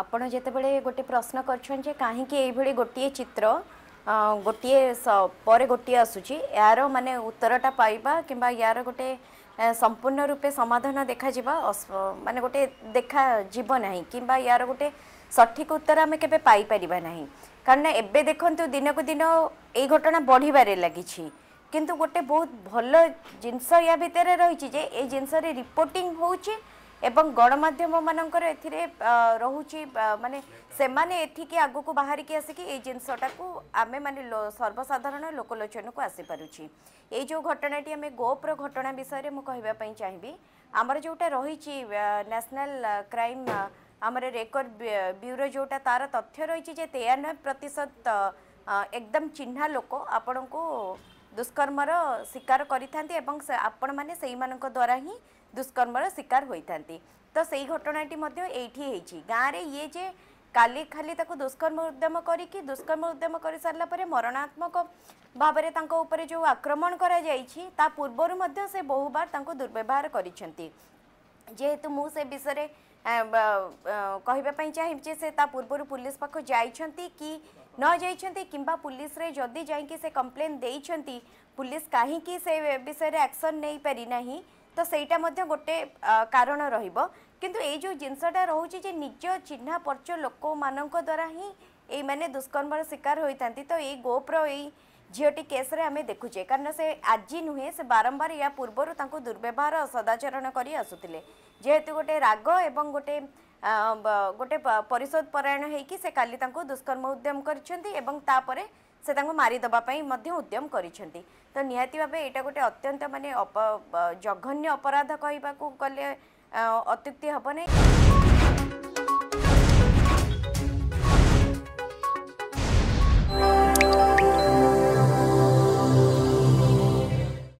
ଆପଣ ଯେତେବେଳେ ଗୋଟେ ପ୍ରଶ୍ନ କରିଛନ୍ତି ଯେ କାହିଁକି ଏଇଭଳି ଗୋଟିଏ ଚିତ୍ର ଗୋଟିଏ ପରେ ଗୋଟିଏ ଆସୁଛି ଏହାର ମାନେ ଉତ୍ତରଟା ପାଇବା କିମ୍ବା ୟାର ଗୋଟେ ସମ୍ପୂର୍ଣ୍ଣ ରୂପେ ସମାଧାନ ଦେଖାଯିବା ମାନେ ଗୋଟେ ଦେଖାଯିବ ନାହିଁ କିମ୍ବା ୟାର ଗୋଟେ ସଠିକ୍ ଉତ୍ତର ଆମେ କେବେ ପାଇପାରିବା ନାହିଁ କାରଣ ଏବେ ଦେଖନ୍ତୁ ଦିନକୁ ଦିନ ଏଇ ଘଟଣା ବଢ଼ିବାରେ ଲାଗିଛି କିନ୍ତୁ ଗୋଟେ ବହୁତ ଭଲ ଜିନିଷ ୟା ଭିତରେ ରହିଛି ଯେ ଏଇ ଜିନିଷରେ ରିପୋର୍ଟିଂ ହେଉଛି ଏବଂ ଗଣମାଧ୍ୟମମାନଙ୍କର ଏଥିରେ ରହୁଛି ମାନେ ସେମାନେ ଏଠିକି ଆଗକୁ ବାହାରିକି ଆସିକି ଏଇ ଜିନିଷଟାକୁ ଆମେମାନେ ସର୍ବସାଧାରଣ ଲୋକଲୋଚନକୁ ଆସିପାରୁଛି ଏଇ ଯେଉଁ ଘଟଣାଟି ଆମେ ଗୋପ୍ର ଘଟଣା ବିଷୟରେ ମୁଁ କହିବା ପାଇଁ ଚାହିଁବି ଆମର ଯେଉଁଟା ରହିଛି ନ୍ୟାସନାଲ୍ କ୍ରାଇମ୍ ଆମର ରେକର୍ଡ ବ୍ୟୁରୋ ଯେଉଁଟା ତା'ର ତଥ୍ୟ ରହିଛି ଯେ ତେୟାନବେ ପ୍ରତିଶତ ଏକଦମ ଚିହ୍ନା ଲୋକ ଆପଣଙ୍କୁ ଦୁଷ୍କର୍ମର ଶିକାର କରିଥାନ୍ତି ଏବଂ ଆପଣମାନେ ସେଇମାନଙ୍କ ଦ୍ୱାରା ହିଁ ଦୁଷ୍କର୍ମର ଶିକାର ହୋଇଥାନ୍ତି ତ ସେଇ ଘଟଣାଟି ମଧ୍ୟ ଏଇଠି ହେଇଛି ଗାଁରେ ଇଏ ଯେ କାଲି ଖାଲି ତାକୁ ଦୁଷ୍କର୍ମ ଉଦ୍ୟମ କରିକି ଦୁଷ୍କର୍ମ ଉଦ୍ୟମ କରିସାରିଲା ପରେ ମରଣାତ୍ମକ ଭାବରେ ତାଙ୍କ ଉପରେ ଯେଉଁ ଆକ୍ରମଣ କରାଯାଇଛି ତା ପୂର୍ବରୁ ମଧ୍ୟ ସେ ବହୁବାର ତାଙ୍କୁ ଦୁର୍ବ୍ୟବହାର କରିଛନ୍ତି ଯେହେତୁ ମୁଁ ସେ ବିଷୟରେ କହିବା ପାଇଁ ଚାହେଁ ଯେ ସେ ତା ପୂର୍ବରୁ ପୁଲିସ ପାଖ ଯାଇଛନ୍ତି କି ନ ଯାଇଛନ୍ତି କିମ୍ବା ପୁଲିସରେ ଯଦି ଯାଇକି ସେ କମ୍ପ୍ଲେନ ଦେଇଛନ୍ତି ପୁଲିସ କାହିଁକି ସେ ବିଷୟରେ ଆକ୍ସନ୍ ନେଇପାରିନାହିଁ ତ ସେଇଟା ମଧ୍ୟ ଗୋଟେ କାରଣ ରହିବ କିନ୍ତୁ ଏଇ ଯେଉଁ ଜିନିଷଟା ରହୁଛି ଯେ ନିଜ ଚିହ୍ନା ପରିଚୟ ଲୋକମାନଙ୍କ ଦ୍ୱାରା ହିଁ ଏଇମାନେ ଦୁଷ୍କର୍ମର ଶିକାର ହୋଇଥାନ୍ତି ତ ଏଇ ଗୋପ୍ର ଏଇ झीओटी केस आम देखुचे कारण से आज नुहे से बारंबार या पूर्व दुर्व्यवहार सदाचरण करसुले जेहेतु गोटे राग ए गोटे गोटे परिशोध परायण से दुष्कर्म उद्यम कर से मारिदेपी उद्यम करती तो निहाती भाव ये गोटे अत्यंत मानने जघन्य अपराध कह गले अत्युक्ति हम नहीं